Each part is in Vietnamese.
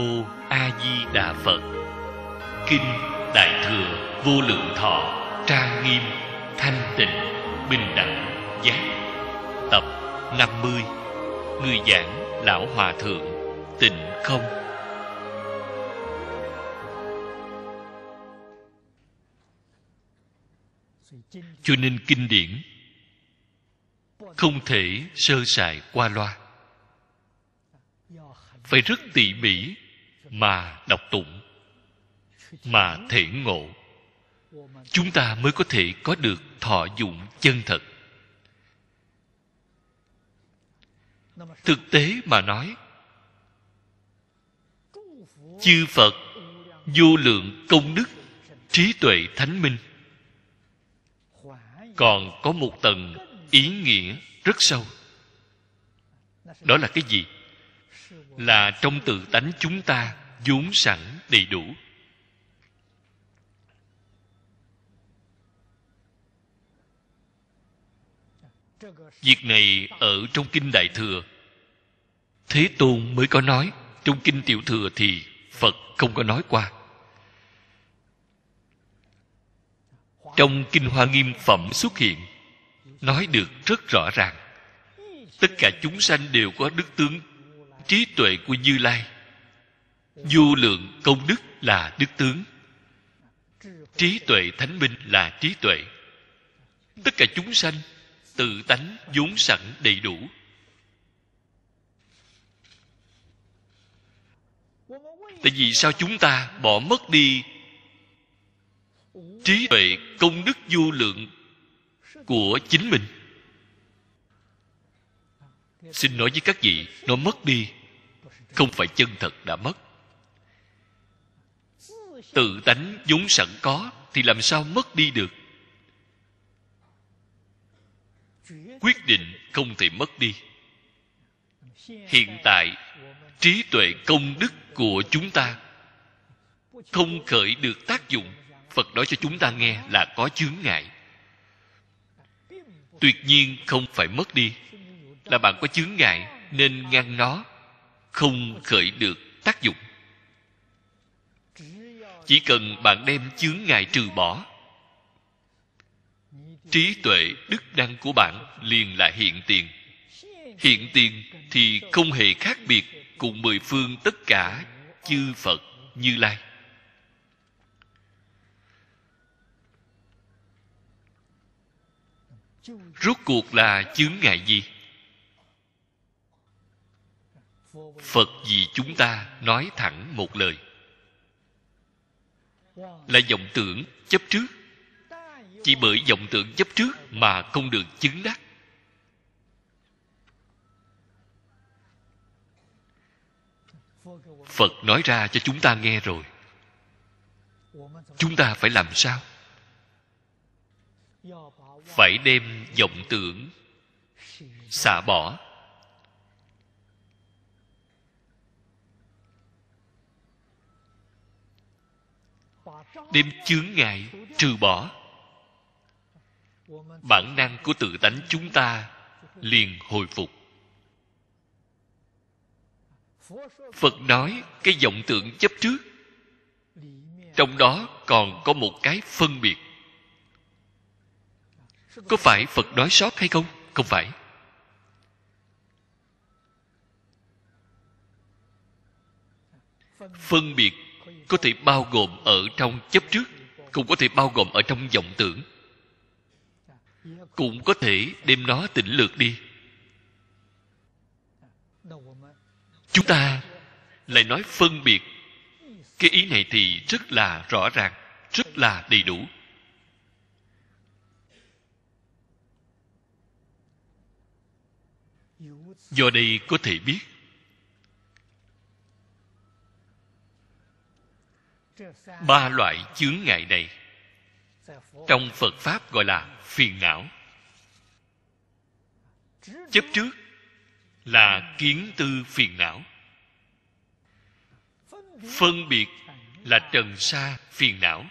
hô a di đà phật kinh đại thừa vô lượng thọ trang nghiêm thanh tịnh bình đẳng giác tập 50 người giảng lão hòa thượng tịnh không cho nên kinh điển không thể sơ sài qua loa phải rất tỉ mỉ mà đọc tụng mà thể ngộ chúng ta mới có thể có được thọ dụng chân thật thực tế mà nói chư phật vô lượng công đức trí tuệ thánh minh còn có một tầng ý nghĩa rất sâu đó là cái gì là trong tự tánh chúng ta vốn sẵn đầy đủ việc này ở trong kinh đại thừa thế tôn mới có nói trong kinh tiểu thừa thì phật không có nói qua trong kinh hoa nghiêm phẩm xuất hiện nói được rất rõ ràng tất cả chúng sanh đều có đức tướng trí tuệ của như lai vô lượng công đức là đức tướng trí tuệ thánh minh là trí tuệ tất cả chúng sanh tự tánh vốn sẵn đầy đủ tại vì sao chúng ta bỏ mất đi trí tuệ công đức vô lượng của chính mình xin nói với các vị nó mất đi không phải chân thật đã mất tự tánh vốn sẵn có thì làm sao mất đi được quyết định không thể mất đi hiện tại trí tuệ công đức của chúng ta không khởi được tác dụng phật nói cho chúng ta nghe là có chướng ngại tuyệt nhiên không phải mất đi là bạn có chướng ngại nên ngăn nó không khởi được tác dụng chỉ cần bạn đem chướng ngại trừ bỏ trí tuệ đức năng của bạn liền là hiện tiền hiện tiền thì không hề khác biệt cùng mười phương tất cả chư phật như lai rốt cuộc là chướng ngại gì phật vì chúng ta nói thẳng một lời là vọng tưởng chấp trước chỉ bởi vọng tưởng chấp trước mà không được chứng đắc phật nói ra cho chúng ta nghe rồi chúng ta phải làm sao phải đem vọng tưởng xả bỏ đem chướng ngại trừ bỏ bản năng của tự tánh chúng ta liền hồi phục phật nói cái vọng tượng chấp trước trong đó còn có một cái phân biệt có phải phật nói sót hay không không phải phân biệt có thể bao gồm ở trong chấp trước cũng có thể bao gồm ở trong vọng tưởng cũng có thể đem nó tỉnh lược đi chúng ta lại nói phân biệt cái ý này thì rất là rõ ràng rất là đầy đủ do đây có thể biết ba loại chướng ngại này trong phật pháp gọi là phiền não chấp trước là kiến tư phiền não phân biệt là trần sa phiền não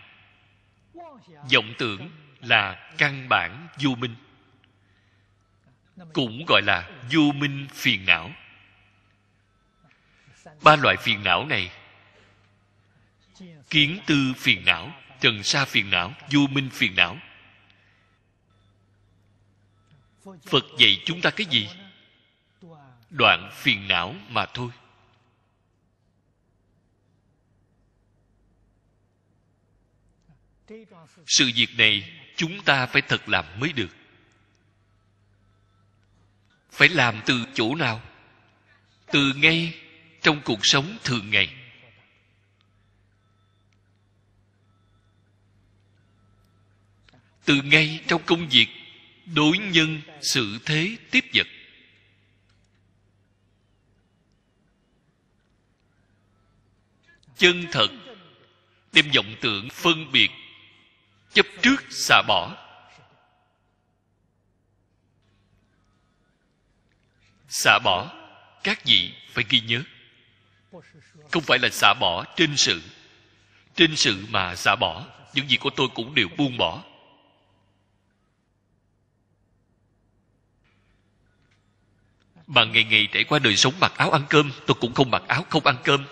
vọng tưởng là căn bản vô minh cũng gọi là vô minh phiền não ba loại phiền não này kiến tư phiền não trần sa phiền não vô minh phiền não phật dạy chúng ta cái gì đoạn phiền não mà thôi sự việc này chúng ta phải thật làm mới được phải làm từ chỗ nào từ ngay trong cuộc sống thường ngày từ ngay trong công việc đối nhân sự thế tiếp vật chân thật đem vọng tưởng phân biệt chấp trước xả bỏ xả bỏ các vị phải ghi nhớ không phải là xả bỏ trên sự trên sự mà xả bỏ những gì của tôi cũng đều buông bỏ mà ngày ngày trải qua đời sống mặc áo ăn cơm tôi cũng không mặc áo không ăn cơm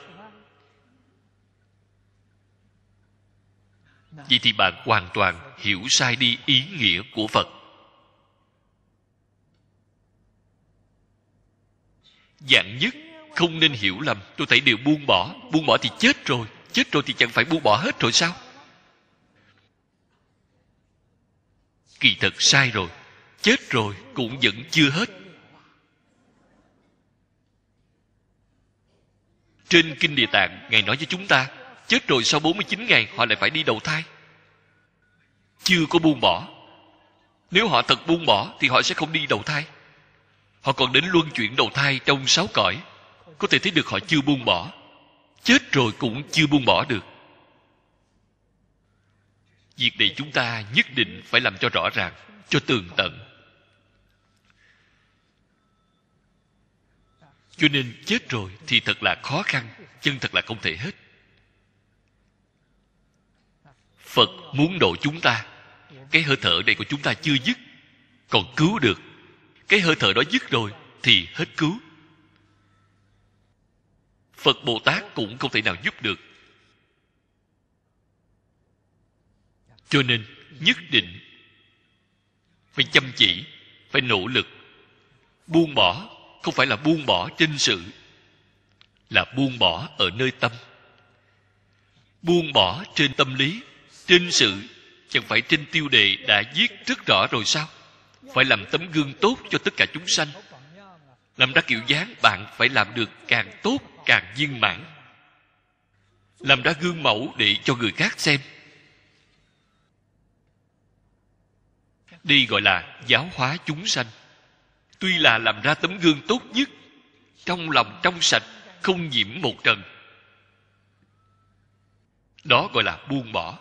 vậy thì bạn hoàn toàn hiểu sai đi ý nghĩa của phật dạng nhất không nên hiểu lầm tôi thấy điều buông bỏ buông bỏ thì chết rồi chết rồi thì chẳng phải buông bỏ hết rồi sao kỳ thật sai rồi chết rồi cũng vẫn chưa hết Trên Kinh Địa Tạng, Ngài nói cho chúng ta, chết rồi sau 49 ngày họ lại phải đi đầu thai. Chưa có buông bỏ. Nếu họ thật buông bỏ thì họ sẽ không đi đầu thai. Họ còn đến luân chuyển đầu thai trong sáu cõi. Có thể thấy được họ chưa buông bỏ. Chết rồi cũng chưa buông bỏ được. Việc này chúng ta nhất định phải làm cho rõ ràng, cho tường tận cho nên chết rồi thì thật là khó khăn chân thật là không thể hết phật muốn độ chúng ta cái hơi thở này của chúng ta chưa dứt còn cứu được cái hơi thở đó dứt rồi thì hết cứu phật bồ tát cũng không thể nào giúp được cho nên nhất định phải chăm chỉ phải nỗ lực buông bỏ không phải là buông bỏ trên sự là buông bỏ ở nơi tâm buông bỏ trên tâm lý trên sự chẳng phải trên tiêu đề đã viết rất rõ rồi sao phải làm tấm gương tốt cho tất cả chúng sanh làm ra kiểu dáng bạn phải làm được càng tốt càng viên mãn làm ra gương mẫu để cho người khác xem đi gọi là giáo hóa chúng sanh tuy là làm ra tấm gương tốt nhất trong lòng trong sạch không nhiễm một trần đó gọi là buông bỏ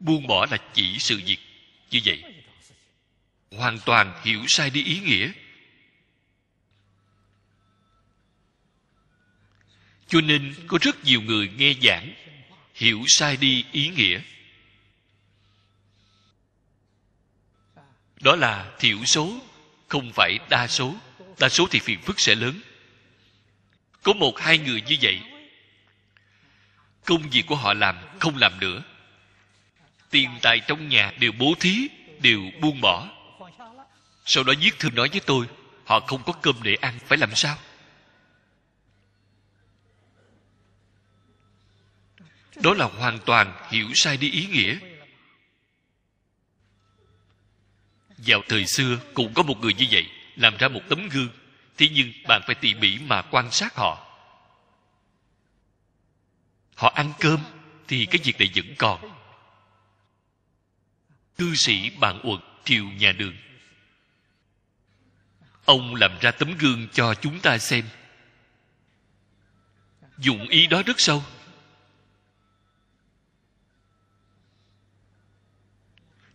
buông bỏ là chỉ sự việc như vậy hoàn toàn hiểu sai đi ý nghĩa cho nên có rất nhiều người nghe giảng hiểu sai đi ý nghĩa đó là thiểu số không phải đa số đa số thì phiền phức sẽ lớn có một hai người như vậy công việc của họ làm không làm nữa tiền tài trong nhà đều bố thí đều buông bỏ sau đó viết thư nói với tôi họ không có cơm để ăn phải làm sao đó là hoàn toàn hiểu sai đi ý nghĩa vào thời xưa cũng có một người như vậy làm ra một tấm gương thế nhưng bạn phải tỉ mỉ mà quan sát họ họ ăn cơm thì cái việc này vẫn còn cư sĩ bạn uật triều nhà đường ông làm ra tấm gương cho chúng ta xem dụng ý đó rất sâu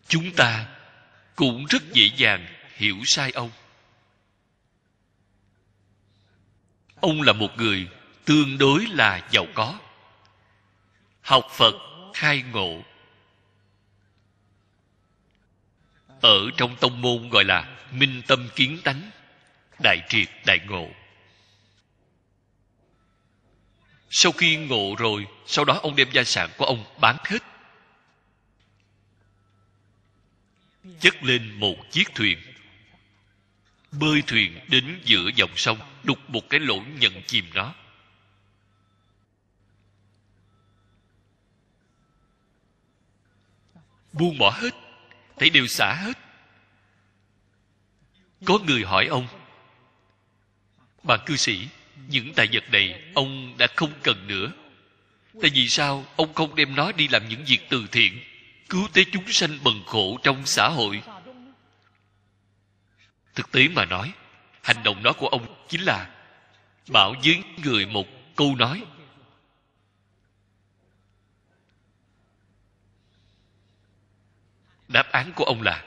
chúng ta cũng rất dễ dàng hiểu sai ông ông là một người tương đối là giàu có học phật khai ngộ ở trong tông môn gọi là minh tâm kiến tánh đại triệt đại ngộ sau khi ngộ rồi sau đó ông đem gia sản của ông bán hết chất lên một chiếc thuyền bơi thuyền đến giữa dòng sông đục một cái lỗ nhận chìm nó buông bỏ hết thảy đều xả hết có người hỏi ông bà cư sĩ những tài vật này ông đã không cần nữa tại vì sao ông không đem nó đi làm những việc từ thiện cứu tế chúng sanh bần khổ trong xã hội thực tế mà nói hành động đó của ông chính là bảo với người một câu nói đáp án của ông là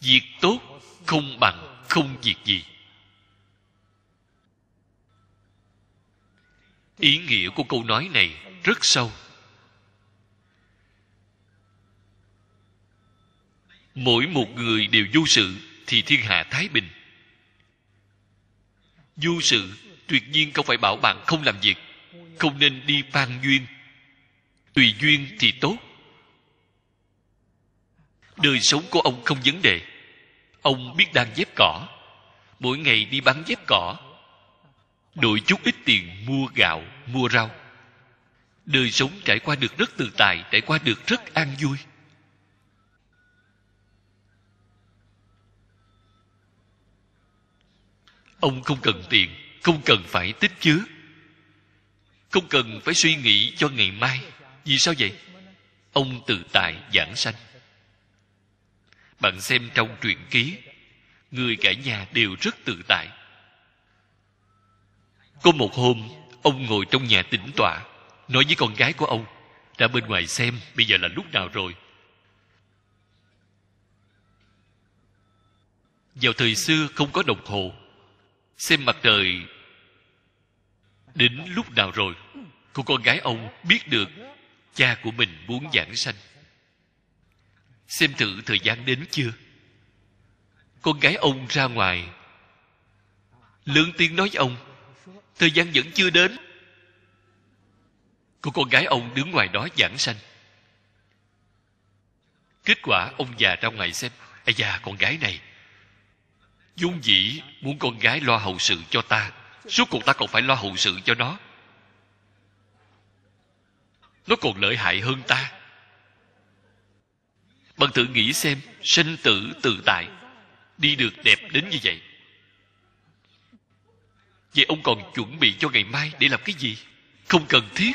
việc tốt không bằng không việc gì ý nghĩa của câu nói này rất sâu mỗi một người đều vô sự thì thiên hạ thái bình vô sự tuyệt nhiên không phải bảo bạn không làm việc không nên đi ban duyên tùy duyên thì tốt đời sống của ông không vấn đề ông biết đang dép cỏ mỗi ngày đi bán dép cỏ đổi chút ít tiền mua gạo mua rau đời sống trải qua được rất tự tại trải qua được rất an vui ông không cần tiền không cần phải tích chứa không cần phải suy nghĩ cho ngày mai vì sao vậy ông tự tại giảng sanh bạn xem trong truyện ký người cả nhà đều rất tự tại có một hôm ông ngồi trong nhà tĩnh tọa nói với con gái của ông ra bên ngoài xem bây giờ là lúc nào rồi vào thời xưa không có đồng hồ xem mặt trời đến lúc nào rồi cô con gái ông biết được cha của mình muốn giảng sanh xem thử thời gian đến chưa con gái ông ra ngoài lớn tiếng nói với ông thời gian vẫn chưa đến cô con gái ông đứng ngoài đó giảng sanh kết quả ông già ra ngoài xem ây già con gái này dung dĩ muốn con gái lo hậu sự cho ta suốt cuộc ta còn phải lo hậu sự cho nó nó còn lợi hại hơn ta bạn tự nghĩ xem sinh tử tự tại đi được đẹp đến như vậy vậy ông còn chuẩn bị cho ngày mai để làm cái gì không cần thiết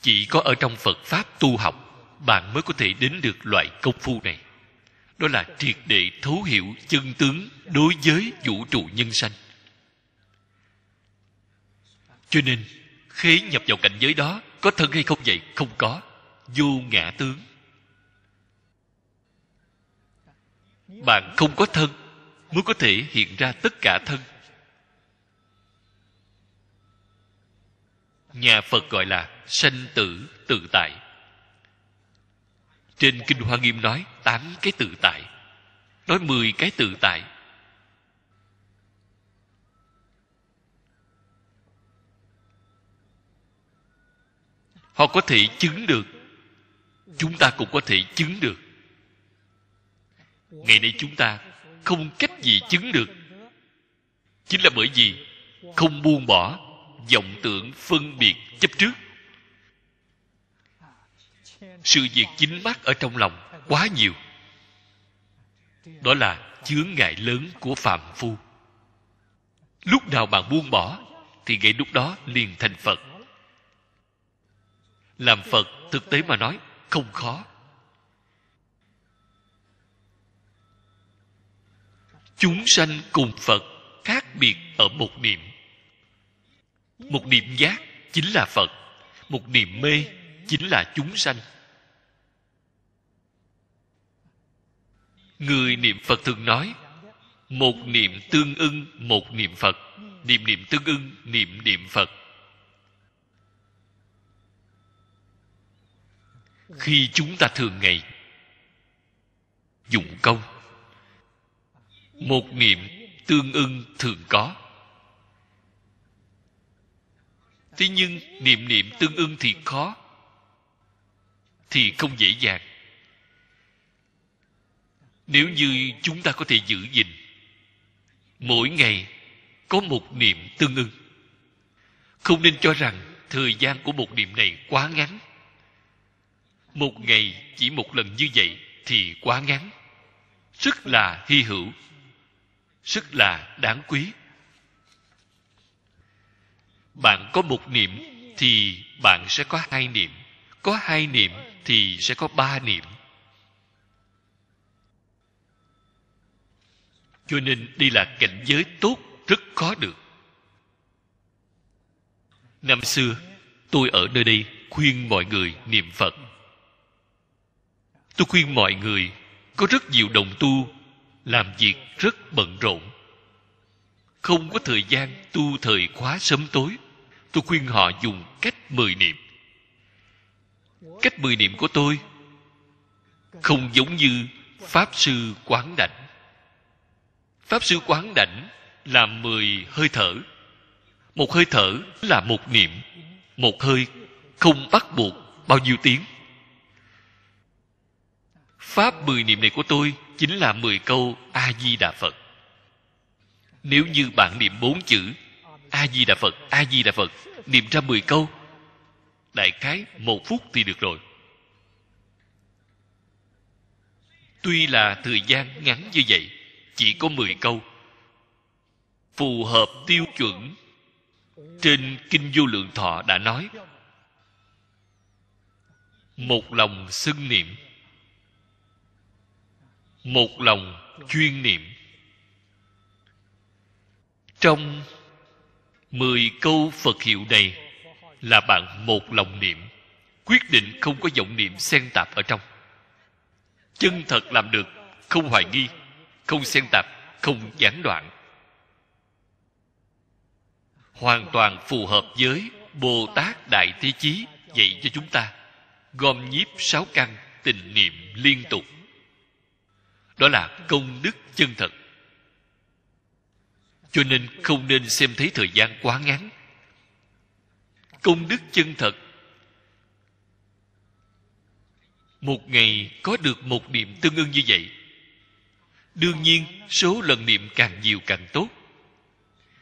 chỉ có ở trong phật pháp tu học bạn mới có thể đến được loại công phu này đó là triệt để thấu hiểu chân tướng đối với vũ trụ nhân sanh cho nên khế nhập vào cảnh giới đó có thân hay không vậy không có vô ngã tướng bạn không có thân mới có thể hiện ra tất cả thân nhà phật gọi là sanh tử tự tại trên kinh hoa nghiêm nói tám cái tự tại nói mười cái tự tại họ có thể chứng được chúng ta cũng có thể chứng được ngày nay chúng ta không cách gì chứng được chính là bởi vì không buông bỏ vọng tưởng phân biệt chấp trước sự việc chính mắt ở trong lòng quá nhiều đó là chướng ngại lớn của phạm phu lúc nào bạn buông bỏ thì ngay lúc đó liền thành phật làm phật thực tế mà nói không khó chúng sanh cùng phật khác biệt ở một niệm một niệm giác chính là phật một niệm mê chính là chúng sanh người niệm phật thường nói một niệm tương ưng một niệm phật niệm niệm tương ưng niệm niệm phật khi chúng ta thường ngày dụng công một niệm tương ưng thường có thế nhưng niệm niệm tương ưng thì khó thì không dễ dàng nếu như chúng ta có thể giữ gìn mỗi ngày có một niệm tương ưng không nên cho rằng thời gian của một niệm này quá ngắn một ngày chỉ một lần như vậy thì quá ngắn rất là hy hữu rất là đáng quý bạn có một niệm thì bạn sẽ có hai niệm có hai niệm thì sẽ có ba niệm cho nên đây là cảnh giới tốt rất khó được năm xưa tôi ở nơi đây khuyên mọi người niệm phật tôi khuyên mọi người có rất nhiều đồng tu làm việc rất bận rộn không có thời gian tu thời khóa sớm tối tôi khuyên họ dùng cách mười niệm cách mười niệm của tôi không giống như pháp sư quán đảnh pháp sư quán đảnh là mười hơi thở một hơi thở là một niệm một hơi không bắt buộc bao nhiêu tiếng pháp mười niệm này của tôi chính là mười câu a di đà phật nếu như bạn niệm bốn chữ a di đà phật a di đà phật niệm ra mười câu đại khái một phút thì được rồi tuy là thời gian ngắn như vậy chỉ có 10 câu phù hợp tiêu chuẩn trên kinh vô lượng thọ đã nói một lòng xưng niệm một lòng chuyên niệm trong mười câu phật hiệu này là bạn một lòng niệm quyết định không có vọng niệm xen tạp ở trong chân thật làm được không hoài nghi không xen tạp không gián đoạn hoàn toàn phù hợp với bồ tát đại thế chí dạy cho chúng ta gom nhiếp sáu căn tình niệm liên tục đó là công đức chân thật cho nên không nên xem thấy thời gian quá ngắn công đức chân thật một ngày có được một niệm tương ưng như vậy đương nhiên số lần niệm càng nhiều càng tốt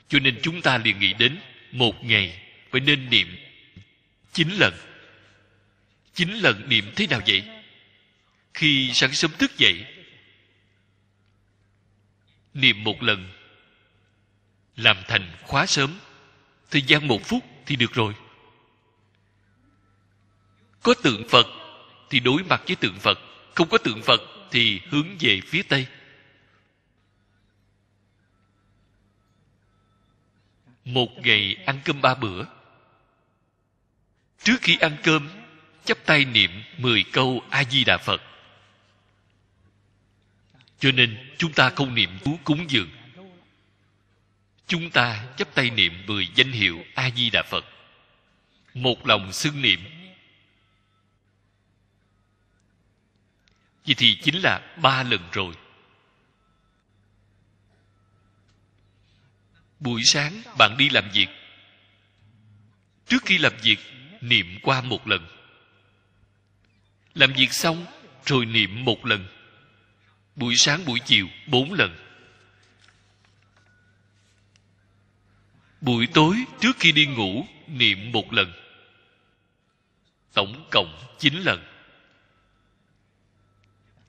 cho nên chúng ta liền nghĩ đến một ngày phải nên niệm chín lần chín lần niệm thế nào vậy khi sáng sớm thức dậy niệm một lần làm thành khóa sớm thời gian một phút thì được rồi có tượng phật thì đối mặt với tượng phật không có tượng phật thì hướng về phía tây một ngày ăn cơm ba bữa trước khi ăn cơm chắp tay niệm mười câu a di đà phật cho nên chúng ta không niệm chú cúng dường chúng ta chấp tay niệm mười danh hiệu a di đà phật một lòng xưng niệm vậy thì chính là ba lần rồi buổi sáng bạn đi làm việc trước khi làm việc niệm qua một lần làm việc xong rồi niệm một lần buổi sáng buổi chiều bốn lần buổi tối trước khi đi ngủ niệm một lần tổng cộng chín lần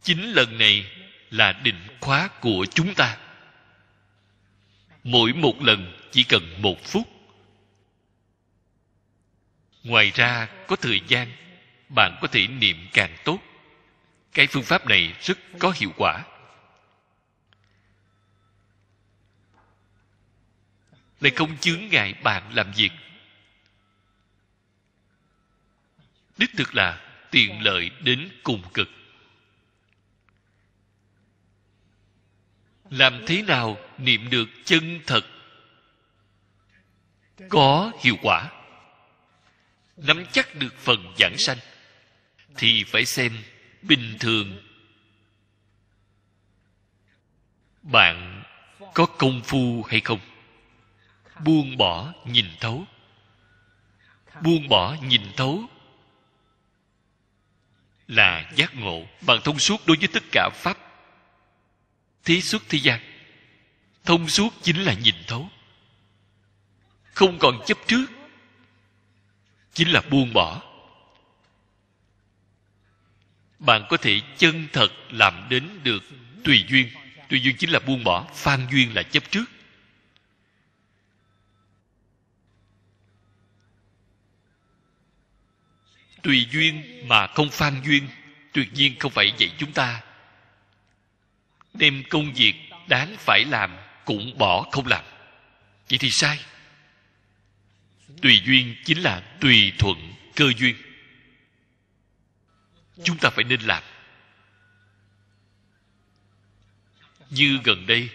chín lần này là định khóa của chúng ta mỗi một lần chỉ cần một phút ngoài ra có thời gian bạn có thể niệm càng tốt cái phương pháp này rất có hiệu quả lại không chướng ngại bạn làm việc đích thực là tiện lợi đến cùng cực làm thế nào niệm được chân thật có hiệu quả nắm chắc được phần giảng sanh thì phải xem bình thường bạn có công phu hay không buông bỏ nhìn thấu buông bỏ nhìn thấu là giác ngộ bạn thông suốt đối với tất cả pháp thí xuất thế gian thông suốt chính là nhìn thấu không còn chấp trước chính là buông bỏ bạn có thể chân thật làm đến được tùy duyên tùy duyên chính là buông bỏ phan duyên là chấp trước tùy duyên mà không phan duyên tuyệt nhiên không phải vậy chúng ta đem công việc đáng phải làm cũng bỏ không làm vậy thì sai tùy duyên chính là tùy thuận cơ duyên chúng ta phải nên làm như gần đây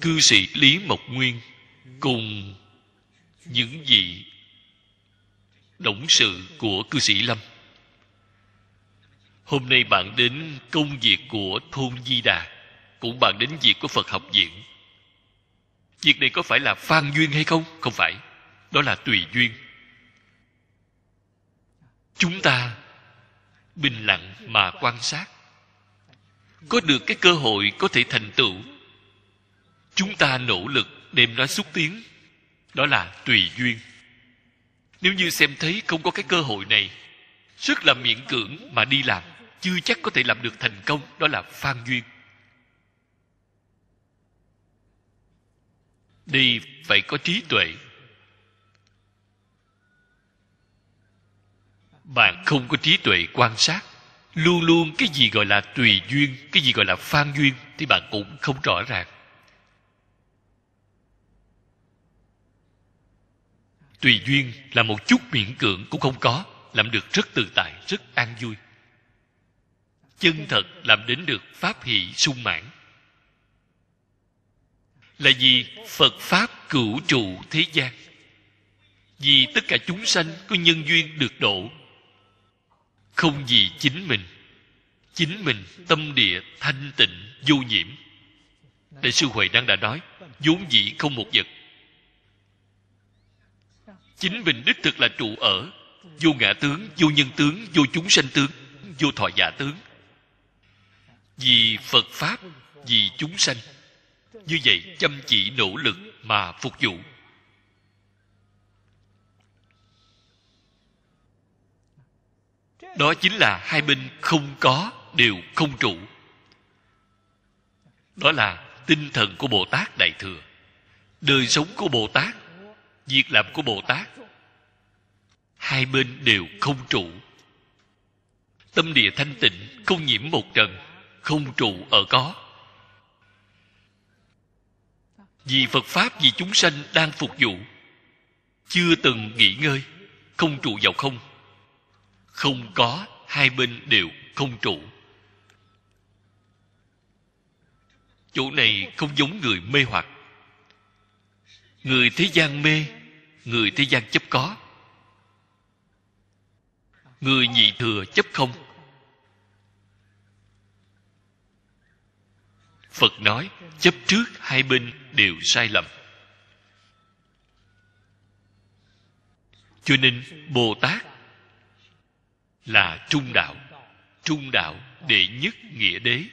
cư sĩ lý mộc nguyên cùng những vị động sự của cư sĩ lâm hôm nay bạn đến công việc của thôn di đà cũng bạn đến việc của phật học viện việc này có phải là phan duyên hay không không phải đó là tùy duyên chúng ta bình lặng mà quan sát có được cái cơ hội có thể thành tựu chúng ta nỗ lực đem nó xúc tiến đó là tùy duyên nếu như xem thấy không có cái cơ hội này rất là miễn cưỡng mà đi làm chưa chắc có thể làm được thành công đó là phan duyên đi phải có trí tuệ bạn không có trí tuệ quan sát luôn luôn cái gì gọi là tùy duyên cái gì gọi là phan duyên thì bạn cũng không rõ ràng tùy duyên là một chút miễn cưỡng cũng không có làm được rất tự tại rất an vui chân thật làm đến được pháp hỷ sung mãn là vì phật pháp cửu trụ thế gian vì tất cả chúng sanh có nhân duyên được độ không vì chính mình chính mình tâm địa thanh tịnh vô nhiễm đại sư huệ đang đã nói vốn dĩ không một vật chính mình đích thực là trụ ở vô ngã tướng vô nhân tướng vô chúng sanh tướng vô thọ giả tướng vì phật pháp vì chúng sanh như vậy chăm chỉ nỗ lực mà phục vụ đó chính là hai bên không có đều không trụ đó là tinh thần của bồ tát đại thừa đời sống của bồ tát việc làm của bồ tát hai bên đều không trụ tâm địa thanh tịnh không nhiễm một trần không trụ ở có vì phật pháp vì chúng sanh đang phục vụ chưa từng nghỉ ngơi không trụ vào không không có hai bên đều không trụ chỗ này không giống người mê hoặc người thế gian mê người thế gian chấp có người nhị thừa chấp không phật nói chấp trước hai bên đều sai lầm cho nên bồ tát là trung đạo trung đạo đệ nhất nghĩa đế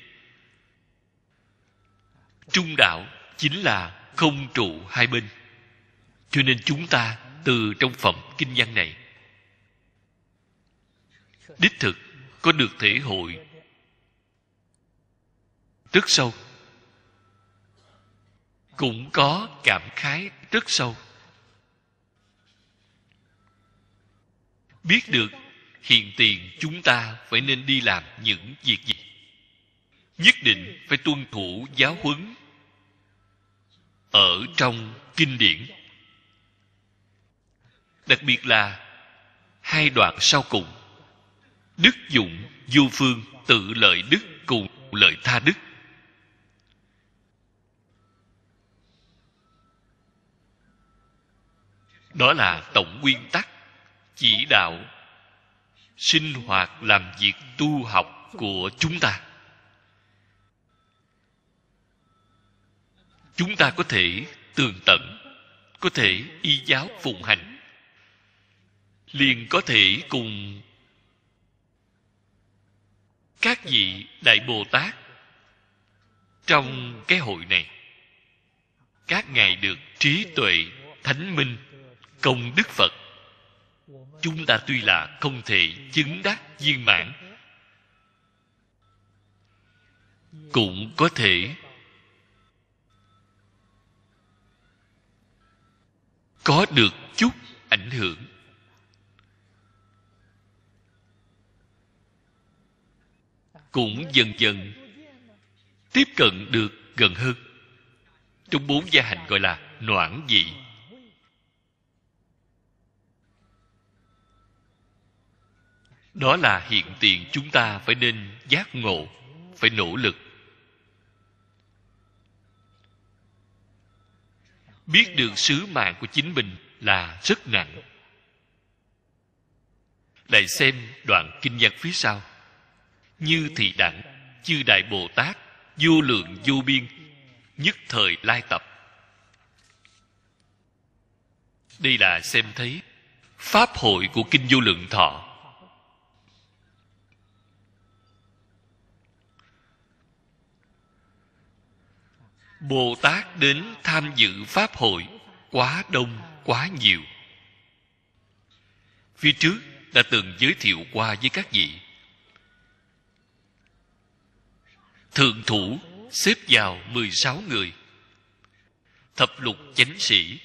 trung đạo chính là không trụ hai bên cho nên chúng ta từ trong phẩm kinh văn này đích thực có được thể hội rất sâu cũng có cảm khái rất sâu biết được hiện tiền chúng ta phải nên đi làm những việc gì nhất định phải tuân thủ giáo huấn ở trong kinh điển đặc biệt là hai đoạn sau cùng đức dụng du phương tự lợi đức cùng lợi tha đức đó là tổng nguyên tắc chỉ đạo sinh hoạt làm việc tu học của chúng ta chúng ta có thể tường tận có thể y giáo phụng hành liền có thể cùng các vị đại bồ tát trong cái hội này các ngài được trí tuệ thánh minh công đức phật chúng ta tuy là không thể chứng đắc viên mãn cũng có thể có được chút ảnh hưởng cũng dần dần tiếp cận được gần hơn trong bốn gia hành gọi là noãn dị đó là hiện tiền chúng ta phải nên giác ngộ phải nỗ lực biết được sứ mạng của chính mình là rất nặng lại xem đoạn kinh văn phía sau như thị đẳng chư đại bồ tát vô lượng vô biên nhất thời lai tập đây là xem thấy pháp hội của kinh vô lượng thọ bồ tát đến tham dự pháp hội quá đông quá nhiều phía trước đã từng giới thiệu qua với các vị thượng thủ xếp vào 16 người thập lục chánh sĩ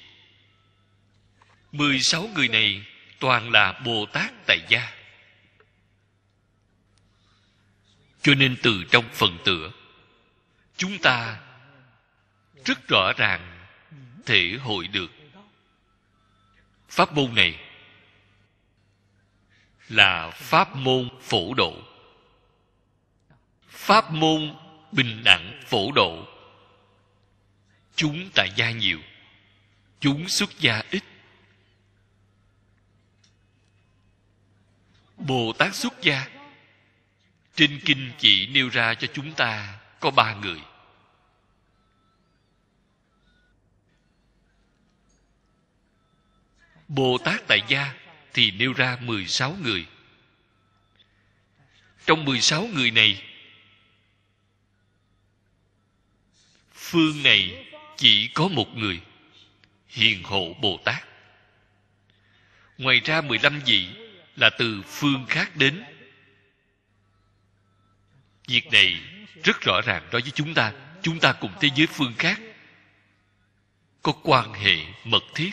16 người này toàn là Bồ Tát tại gia cho nên từ trong phần tựa chúng ta rất rõ ràng thể hội được pháp môn này là pháp môn phổ độ pháp môn bình đẳng phổ độ chúng tại gia nhiều chúng xuất gia ít bồ tát xuất gia trên kinh chỉ nêu ra cho chúng ta có ba người Bồ Tát tại gia thì nêu ra 16 người. Trong 16 người này phương này chỉ có một người hiền hộ Bồ Tát. Ngoài ra 15 vị là từ phương khác đến. Việc này rất rõ ràng đối với chúng ta. Chúng ta cùng thế giới phương khác có quan hệ mật thiết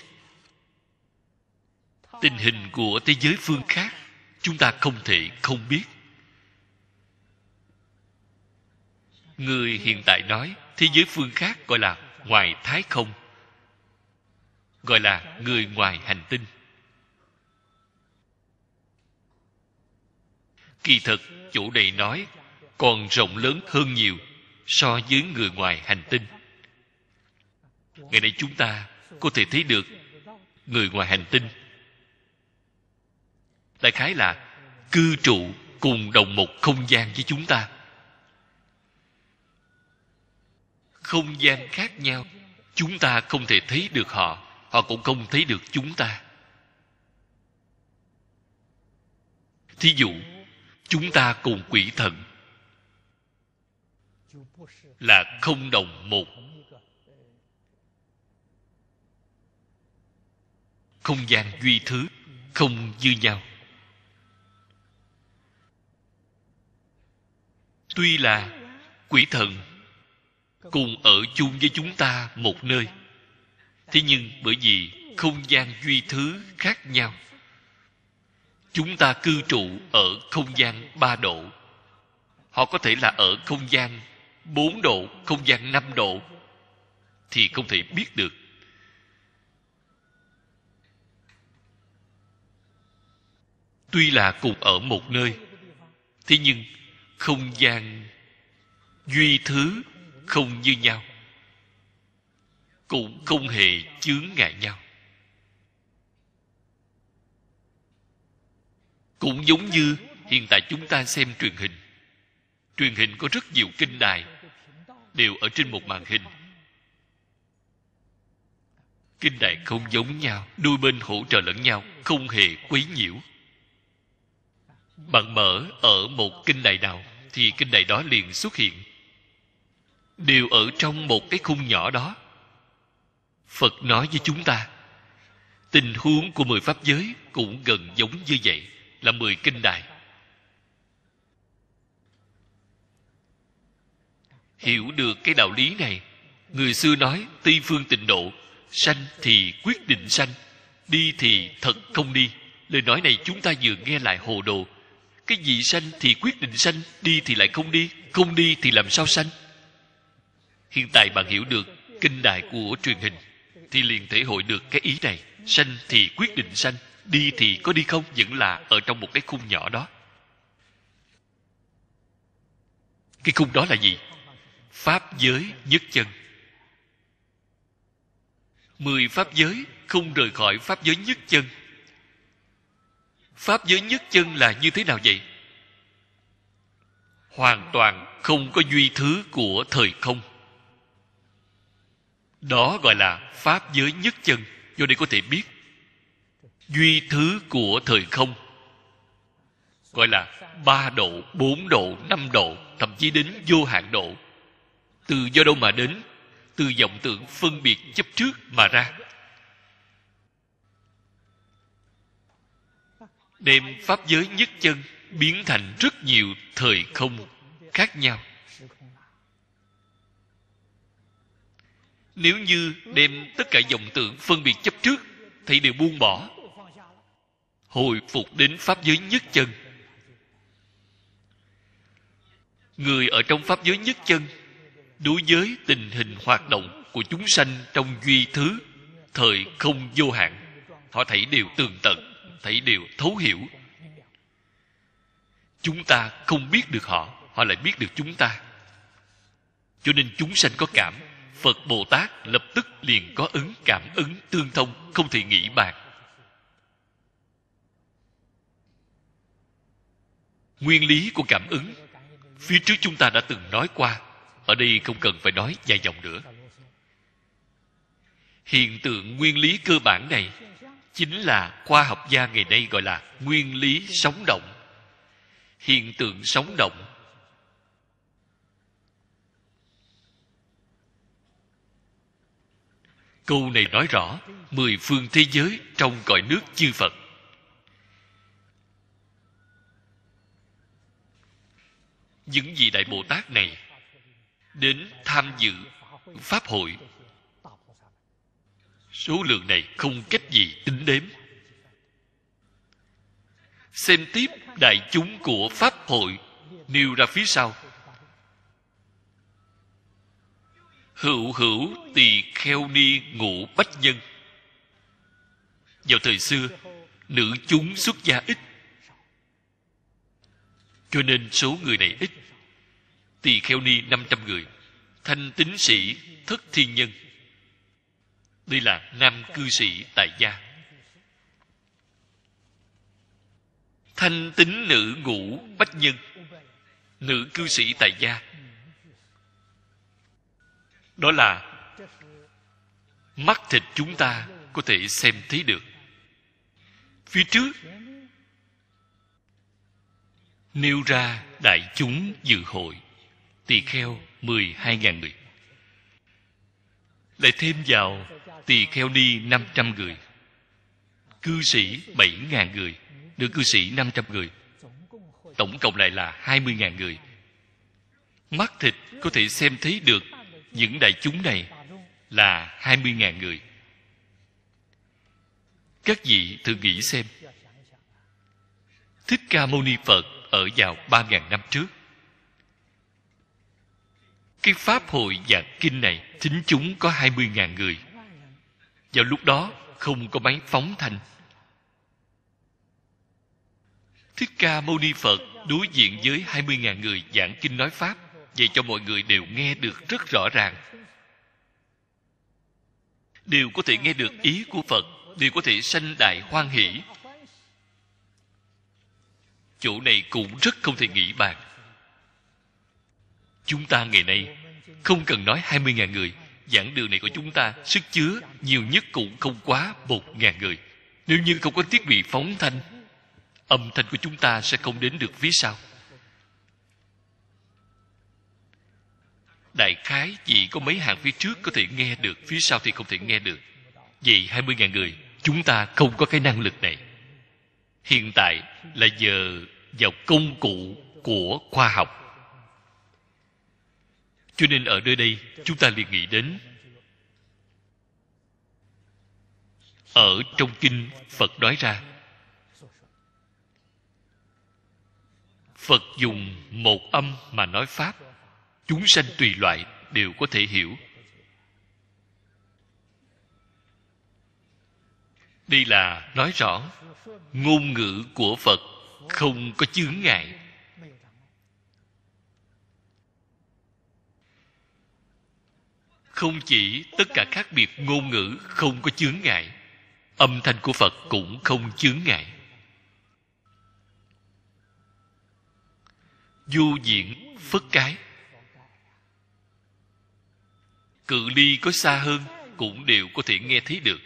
tình hình của thế giới phương khác chúng ta không thể không biết người hiện tại nói thế giới phương khác gọi là ngoài thái không gọi là người ngoài hành tinh kỳ thực chủ này nói còn rộng lớn hơn nhiều so với người ngoài hành tinh ngày nay chúng ta có thể thấy được người ngoài hành tinh đại khái là cư trụ cùng đồng một không gian với chúng ta không gian khác nhau chúng ta không thể thấy được họ họ cũng không thấy được chúng ta thí dụ chúng ta cùng quỷ thần là không đồng một không gian duy thứ không như nhau tuy là quỷ thần cùng ở chung với chúng ta một nơi thế nhưng bởi vì không gian duy thứ khác nhau chúng ta cư trụ ở không gian ba độ họ có thể là ở không gian bốn độ không gian năm độ thì không thể biết được tuy là cùng ở một nơi thế nhưng không gian duy thứ không như nhau cũng không hề chướng ngại nhau cũng giống như hiện tại chúng ta xem truyền hình truyền hình có rất nhiều kinh đài đều ở trên một màn hình kinh đài không giống nhau đôi bên hỗ trợ lẫn nhau không hề quấy nhiễu bạn mở ở một kinh đại nào thì kinh đại đó liền xuất hiện đều ở trong một cái khung nhỏ đó phật nói với chúng ta tình huống của mười pháp giới cũng gần giống như vậy là mười kinh đài hiểu được cái đạo lý này người xưa nói tây phương tịnh độ sanh thì quyết định sanh đi thì thật không đi lời nói này chúng ta vừa nghe lại hồ đồ cái gì sanh thì quyết định sanh đi thì lại không đi không đi thì làm sao sanh hiện tại bạn hiểu được kinh đại của truyền hình thì liền thể hội được cái ý này sanh thì quyết định sanh đi thì có đi không vẫn là ở trong một cái khung nhỏ đó cái khung đó là gì pháp giới nhất chân mười pháp giới không rời khỏi pháp giới nhất chân pháp giới nhất chân là như thế nào vậy hoàn toàn không có duy thứ của thời không đó gọi là pháp giới nhất chân do đây có thể biết duy thứ của thời không gọi là ba độ bốn độ năm độ thậm chí đến vô hạn độ từ do đâu mà đến từ vọng tưởng phân biệt chấp trước mà ra đem pháp giới nhất chân biến thành rất nhiều thời không khác nhau nếu như đem tất cả dòng tượng phân biệt chấp trước thì đều buông bỏ hồi phục đến pháp giới nhất chân người ở trong pháp giới nhất chân đối với tình hình hoạt động của chúng sanh trong duy thứ thời không vô hạn họ thấy đều tường tận thảy đều thấu hiểu chúng ta không biết được họ họ lại biết được chúng ta cho nên chúng sanh có cảm phật bồ tát lập tức liền có ứng cảm ứng tương thông không thể nghĩ bàn nguyên lý của cảm ứng phía trước chúng ta đã từng nói qua ở đây không cần phải nói dài dòng nữa hiện tượng nguyên lý cơ bản này chính là khoa học gia ngày nay gọi là nguyên lý sống động hiện tượng sống động câu này nói rõ mười phương thế giới trong cõi nước chư phật những vị đại bồ tát này đến tham dự pháp hội số lượng này không cách gì tính đếm xem tiếp đại chúng của pháp hội nêu ra phía sau hữu hữu tỳ kheo ni ngũ bách nhân vào thời xưa nữ chúng xuất gia ít cho nên số người này ít tỳ kheo ni 500 người thanh tín sĩ thất thiên nhân đây là nam cư sĩ tại gia Thanh tính nữ ngũ bách nhân Nữ cư sĩ tại gia Đó là Mắt thịt chúng ta có thể xem thấy được Phía trước Nêu ra đại chúng dự hội Tỳ kheo mười hai ngàn người lại thêm vào tỳ kheo ni 500 người cư sĩ 7.000 người nữ cư sĩ 500 người tổng cộng lại là 20.000 người mắt thịt có thể xem thấy được những đại chúng này là 20.000 người các vị thử nghĩ xem thích ca mâu ni phật ở vào 3.000 năm trước cái Pháp hội giảng kinh này Thính chúng có 20.000 người Vào lúc đó không có máy phóng thanh Thích Ca Mâu Ni Phật đối diện với 20.000 người giảng kinh nói Pháp Vậy cho mọi người đều nghe được rất rõ ràng Đều có thể nghe được ý của Phật Đều có thể sanh đại hoan hỷ Chỗ này cũng rất không thể nghĩ bàn Chúng ta ngày nay không cần nói 20.000 người giảng đường này của chúng ta sức chứa nhiều nhất cũng không quá 1.000 người. Nếu như không có thiết bị phóng thanh, âm thanh của chúng ta sẽ không đến được phía sau. Đại khái chỉ có mấy hàng phía trước có thể nghe được, phía sau thì không thể nghe được. Vì 20.000 người, chúng ta không có cái năng lực này. Hiện tại là giờ vào công cụ của khoa học cho nên ở nơi đây chúng ta liền nghĩ đến ở trong kinh phật nói ra phật dùng một âm mà nói pháp chúng sanh tùy loại đều có thể hiểu đây là nói rõ ngôn ngữ của phật không có chướng ngại không chỉ tất cả khác biệt ngôn ngữ không có chướng ngại âm thanh của phật cũng không chướng ngại du diễn phất cái cự ly có xa hơn cũng đều có thể nghe thấy được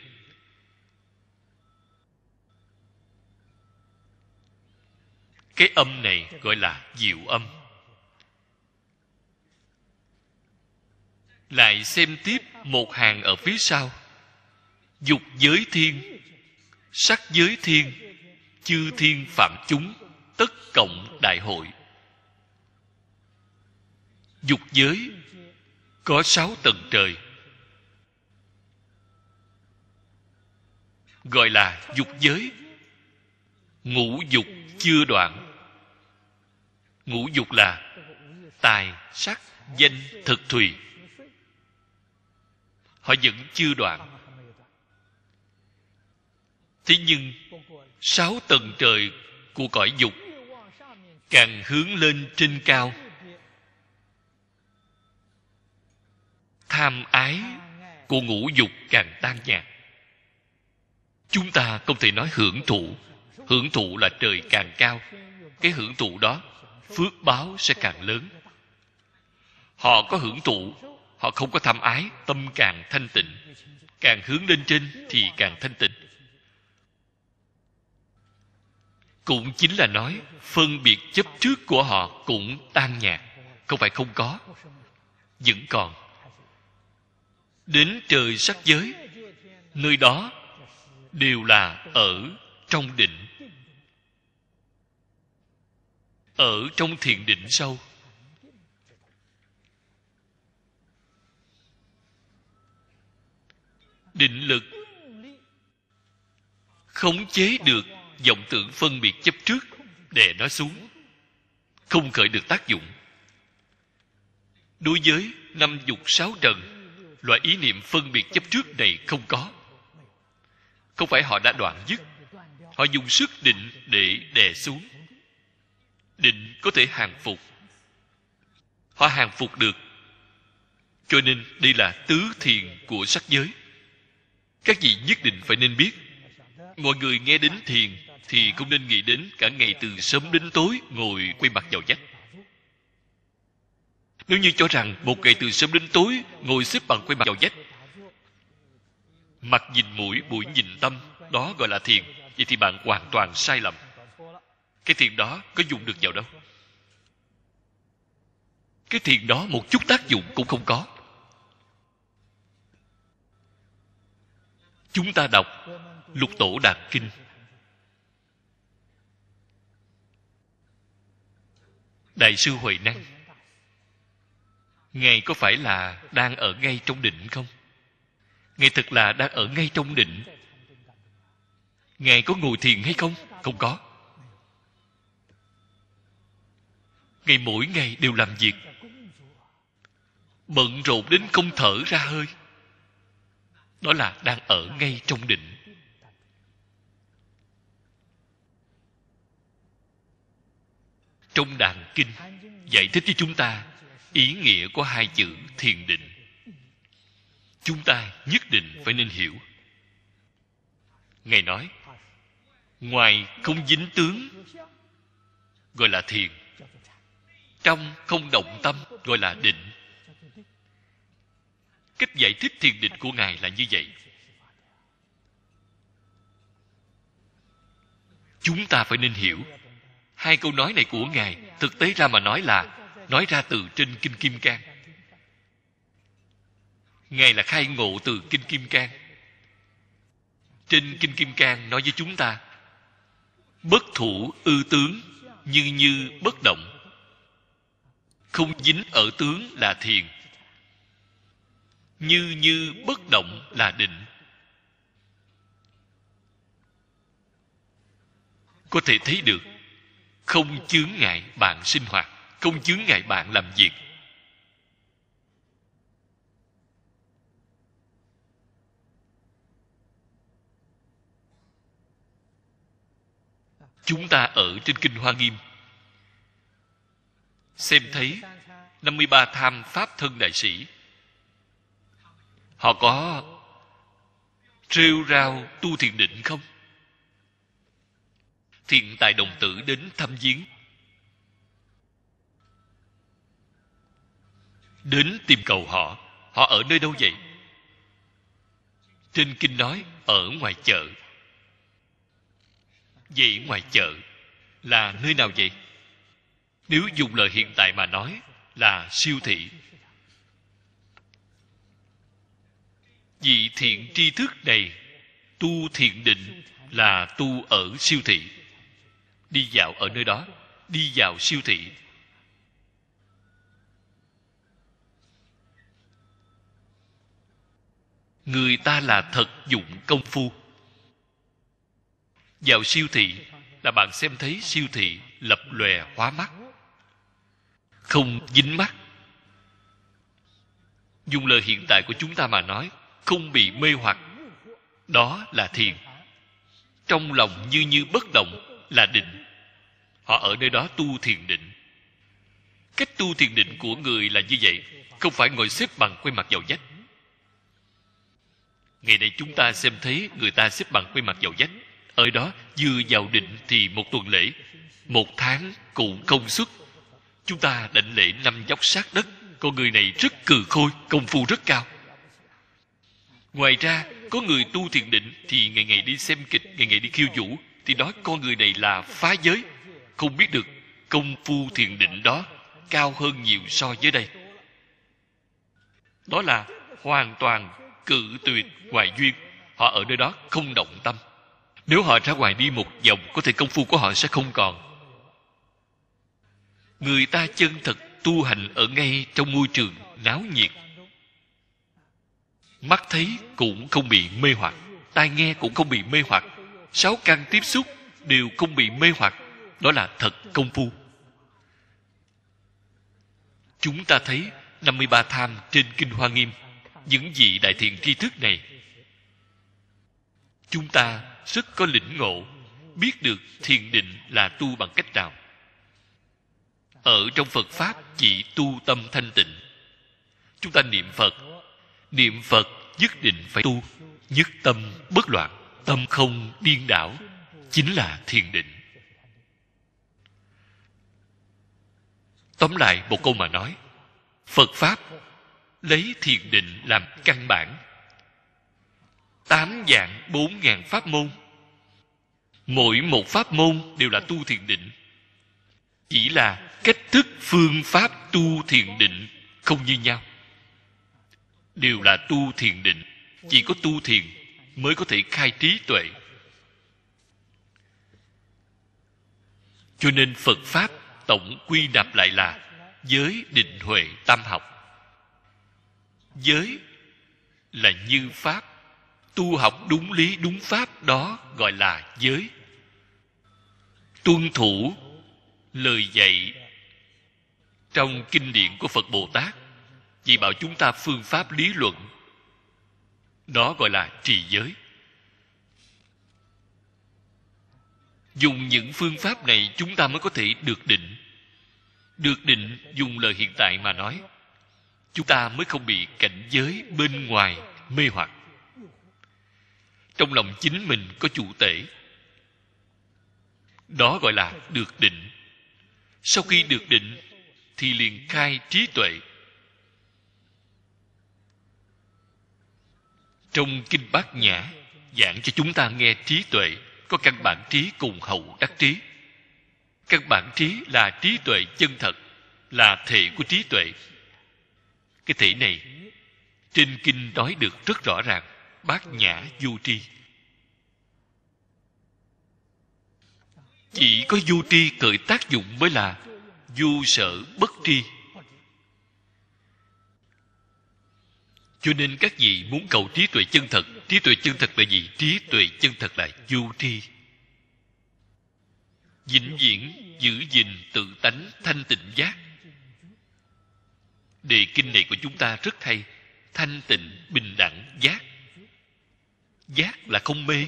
cái âm này gọi là diệu âm lại xem tiếp một hàng ở phía sau dục giới thiên sắc giới thiên chư thiên phạm chúng tất cộng đại hội dục giới có sáu tầng trời gọi là dục giới ngũ dục chưa đoạn ngũ dục là tài sắc danh thực thùy họ vẫn chưa đoạn thế nhưng sáu tầng trời của cõi dục càng hướng lên trên cao tham ái của ngũ dục càng tan nhạt chúng ta không thể nói hưởng thụ hưởng thụ là trời càng cao cái hưởng thụ đó phước báo sẽ càng lớn họ có hưởng thụ họ không có tham ái tâm càng thanh tịnh càng hướng lên trên thì càng thanh tịnh cũng chính là nói phân biệt chấp trước của họ cũng tan nhạt không phải không có vẫn còn đến trời sắc giới nơi đó đều là ở trong định ở trong thiền định sâu định lực khống chế được vọng tưởng phân biệt chấp trước để nó xuống không khởi được tác dụng đối với năm dục sáu trần loại ý niệm phân biệt chấp trước này không có không phải họ đã đoạn dứt họ dùng sức định để đè xuống định có thể hàng phục họ hàng phục được cho nên đây là tứ thiền của sắc giới các vị nhất định phải nên biết mọi người nghe đến thiền thì cũng nên nghĩ đến cả ngày từ sớm đến tối ngồi quay mặt vào vách nếu như cho rằng một ngày từ sớm đến tối ngồi xếp bằng quay mặt vào vách mặt nhìn mũi mũi nhìn tâm đó gọi là thiền vậy thì bạn hoàn toàn sai lầm cái thiền đó có dùng được vào đâu cái thiền đó một chút tác dụng cũng không có chúng ta đọc lục tổ đạt kinh đại sư huệ năng ngài có phải là đang ở ngay trong định không ngài thật là đang ở ngay trong định ngài có ngồi thiền hay không không có ngày mỗi ngày đều làm việc bận rộn đến không thở ra hơi đó là đang ở ngay trong định trong đàn kinh giải thích cho chúng ta ý nghĩa của hai chữ thiền định chúng ta nhất định phải nên hiểu ngài nói ngoài không dính tướng gọi là thiền trong không động tâm gọi là định cách giải thích thiền định của ngài là như vậy chúng ta phải nên hiểu hai câu nói này của ngài thực tế ra mà nói là nói ra từ trên kinh kim cang ngài là khai ngộ từ kinh kim cang trên kinh kim cang nói với chúng ta bất thủ ư tướng như như bất động không dính ở tướng là thiền như như bất động là định có thể thấy được không chướng ngại bạn sinh hoạt không chướng ngại bạn làm việc chúng ta ở trên kinh hoa nghiêm xem thấy 53 tham pháp thân đại sĩ họ có rêu rao tu thiền định không thiện tài đồng tử đến thăm viếng đến tìm cầu họ họ ở nơi đâu vậy trên kinh nói ở ngoài chợ vậy ngoài chợ là nơi nào vậy nếu dùng lời hiện tại mà nói là siêu thị vị thiện tri thức này tu thiện định là tu ở siêu thị đi dạo ở nơi đó đi vào siêu thị người ta là thật dụng công phu vào siêu thị là bạn xem thấy siêu thị lập lòe hóa mắt không dính mắt dùng lời hiện tại của chúng ta mà nói không bị mê hoặc đó là thiền trong lòng như như bất động là định họ ở nơi đó tu thiền định cách tu thiền định của người là như vậy không phải ngồi xếp bằng quay mặt vào vách ngày nay chúng ta xem thấy người ta xếp bằng quay mặt vào vách ở đó vừa vào định thì một tuần lễ một tháng cũng không xuất chúng ta định lễ năm dốc sát đất con người này rất cừ khôi công phu rất cao ngoài ra có người tu thiền định thì ngày ngày đi xem kịch ngày ngày đi khiêu vũ thì đó con người này là phá giới không biết được công phu thiền định đó cao hơn nhiều so với đây đó là hoàn toàn cự tuyệt ngoại duyên họ ở nơi đó không động tâm nếu họ ra ngoài đi một vòng có thể công phu của họ sẽ không còn người ta chân thật tu hành ở ngay trong môi trường náo nhiệt mắt thấy cũng không bị mê hoặc tai nghe cũng không bị mê hoặc sáu căn tiếp xúc đều không bị mê hoặc đó là thật công phu chúng ta thấy 53 tham trên kinh hoa nghiêm những vị đại thiện tri thức này chúng ta rất có lĩnh ngộ biết được thiền định là tu bằng cách nào ở trong phật pháp chỉ tu tâm thanh tịnh chúng ta niệm phật niệm phật nhất định phải tu nhất tâm bất loạn tâm không điên đảo chính là thiền định tóm lại một câu mà nói phật pháp lấy thiền định làm căn bản tám dạng bốn ngàn pháp môn mỗi một pháp môn đều là tu thiền định chỉ là cách thức phương pháp tu thiền định không như nhau đều là tu thiền định chỉ có tu thiền mới có thể khai trí tuệ cho nên phật pháp tổng quy nạp lại là giới định huệ tam học giới là như pháp tu học đúng lý đúng pháp đó gọi là giới tuân thủ lời dạy trong kinh điển của phật bồ tát vì bảo chúng ta phương pháp lý luận đó gọi là trì giới dùng những phương pháp này chúng ta mới có thể được định được định dùng lời hiện tại mà nói chúng ta mới không bị cảnh giới bên ngoài mê hoặc trong lòng chính mình có chủ tể đó gọi là được định sau khi được định thì liền khai trí tuệ trong kinh bát nhã giảng cho chúng ta nghe trí tuệ có căn bản trí cùng hậu đắc trí căn bản trí là trí tuệ chân thật là thể của trí tuệ cái thể này trên kinh nói được rất rõ ràng bát nhã du tri chỉ có du tri cởi tác dụng mới là du sở bất tri cho nên các vị muốn cầu trí tuệ chân thật trí tuệ chân thật là gì trí tuệ chân thật là vô tri vĩnh viễn giữ gìn tự tánh thanh tịnh giác đề kinh này của chúng ta rất hay thanh tịnh bình đẳng giác giác là không mê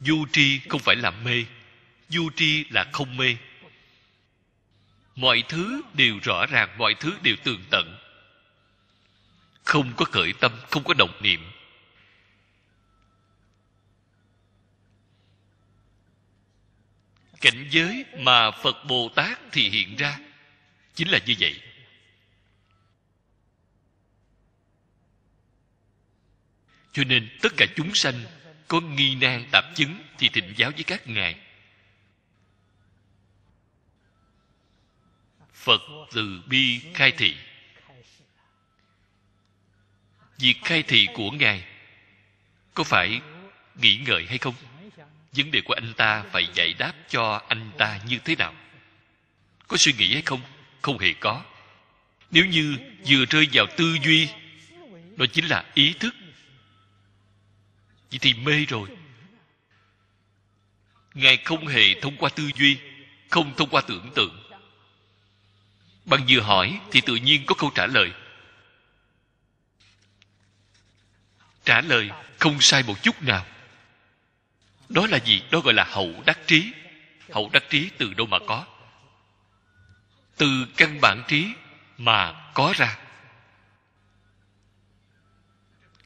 du tri không phải là mê du tri là không mê mọi thứ đều rõ ràng mọi thứ đều tường tận không có khởi tâm không có động niệm cảnh giới mà phật bồ tát thì hiện ra chính là như vậy cho nên tất cả chúng sanh có nghi nan tạp chứng thì thịnh giáo với các ngài phật từ bi khai thị việc khai thị của ngài có phải nghĩ ngợi hay không vấn đề của anh ta phải giải đáp cho anh ta như thế nào có suy nghĩ hay không không hề có nếu như vừa rơi vào tư duy đó chính là ý thức vậy thì mê rồi ngài không hề thông qua tư duy không thông qua tưởng tượng bạn vừa hỏi thì tự nhiên có câu trả lời trả lời không sai một chút nào đó là gì đó gọi là hậu đắc trí hậu đắc trí từ đâu mà có từ căn bản trí mà có ra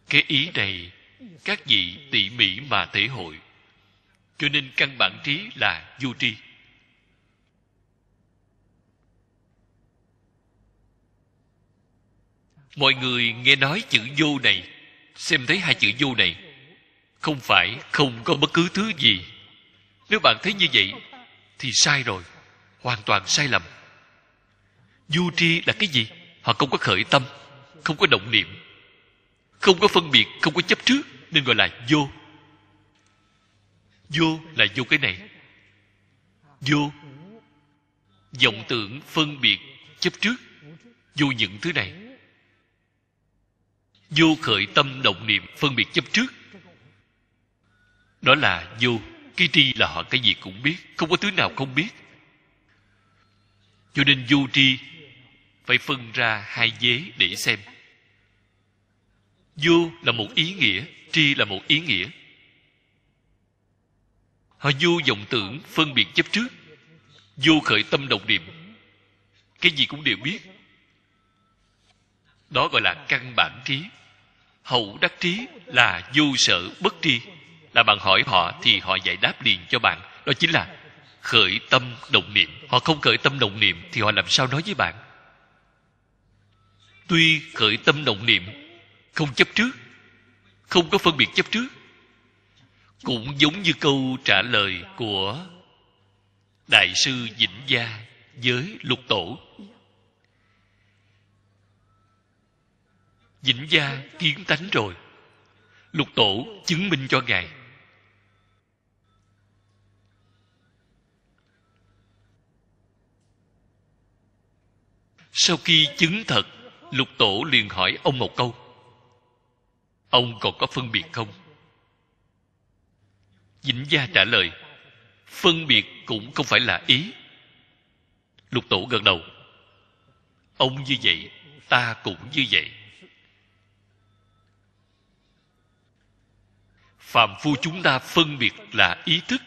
cái ý này các vị tỉ mỉ mà thể hội cho nên căn bản trí là vô tri mọi người nghe nói chữ vô này xem thấy hai chữ vô này không phải không có bất cứ thứ gì nếu bạn thấy như vậy thì sai rồi hoàn toàn sai lầm vô tri là cái gì họ không có khởi tâm không có động niệm không có phân biệt không có chấp trước nên gọi là vô vô là vô cái này vô vọng tưởng phân biệt chấp trước vô những thứ này vô khởi tâm động niệm phân biệt chấp trước đó là vô cái tri là họ cái gì cũng biết không có thứ nào không biết cho nên vô tri phải phân ra hai dế để xem vô là một ý nghĩa tri là một ý nghĩa họ vô vọng tưởng phân biệt chấp trước vô khởi tâm đồng niệm cái gì cũng đều biết đó gọi là căn bản trí hậu đắc trí là vô sở bất tri là bạn hỏi họ thì họ giải đáp liền cho bạn đó chính là khởi tâm động niệm họ không khởi tâm động niệm thì họ làm sao nói với bạn tuy khởi tâm động niệm không chấp trước không có phân biệt chấp trước cũng giống như câu trả lời của đại sư vĩnh gia với lục tổ vĩnh gia kiến tánh rồi lục tổ chứng minh cho ngài sau khi chứng thật lục tổ liền hỏi ông một câu ông còn có phân biệt không vĩnh gia trả lời phân biệt cũng không phải là ý lục tổ gật đầu ông như vậy ta cũng như vậy phàm phu chúng ta phân biệt là ý thức